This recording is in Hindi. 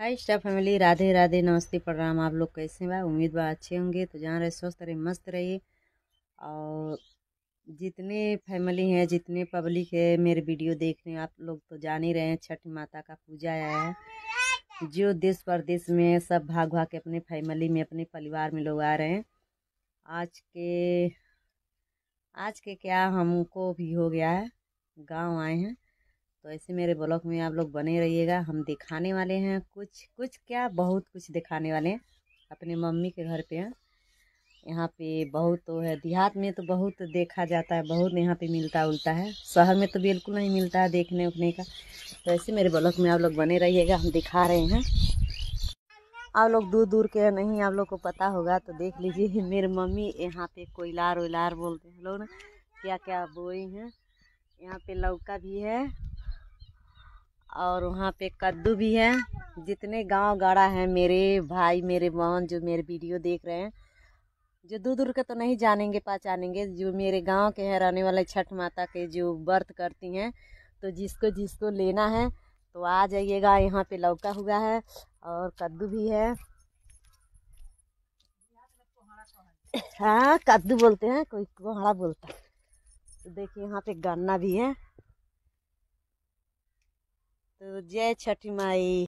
हाय स्टार फैमिली राधे राधे नमस्ते प्रणाम आप लोग कैसे हैं बा उम्मीद बार अच्छे होंगे तो जहाँ रहे स्वस्थ रहे मस्त रहिए और जितने फैमिली हैं जितने पब्लिक है मेरे वीडियो देखने आप लोग तो जान ही रहे हैं छठ माता का पूजा आया है जो देश प्रदेश में सब भाग भाग के अपने फैमिली में अपने परिवार में लोग आ रहे हैं आज के आज के क्या हमको भी हो गया है गाँव आए हैं तो ऐसे मेरे ब्लॉग में आप लोग बने रहिएगा हम दिखाने वाले हैं कुछ कुछ क्या बहुत कुछ दिखाने वाले हैं अपने मम्मी के घर पे हैं हाँ। यहाँ पे बहुत तो है देहात में तो बहुत देखा जाता है बहुत यहाँ पे मिलता उलता है शहर में तो बिल्कुल नहीं मिलता है देखने उखने का तो ऐसे मेरे ब्लॉक में आप लोग बने रहिएगा हम दिखा रहे हैं आप लोग दूर दूर के नहीं आप लोग को पता होगा तो देख लीजिए मेरे मम्मी यहाँ पे कोयलार ओयलार बोलते हैं लोग ना क्या क्या बोए हैं यहाँ पे लौका भी है और वहाँ पे कद्दू भी है जितने गांव गाड़ा हैं मेरे भाई मेरे बहन जो मेरे वीडियो देख रहे हैं जो दूर दूर के तो नहीं जानेंगे पहचानेंगे जो मेरे गांव के हैं रहने वाले छठ माता के जो व्रत करती हैं तो जिसको जिसको लेना है तो आ जाइएगा यहाँ पे लौका हुआ है और कद्दू भी है हाँ कद्दू बोलते हैं कोई कोहड़ा बोलता है तो देखिए यहाँ पे गन्ना भी है तो जय छठी माई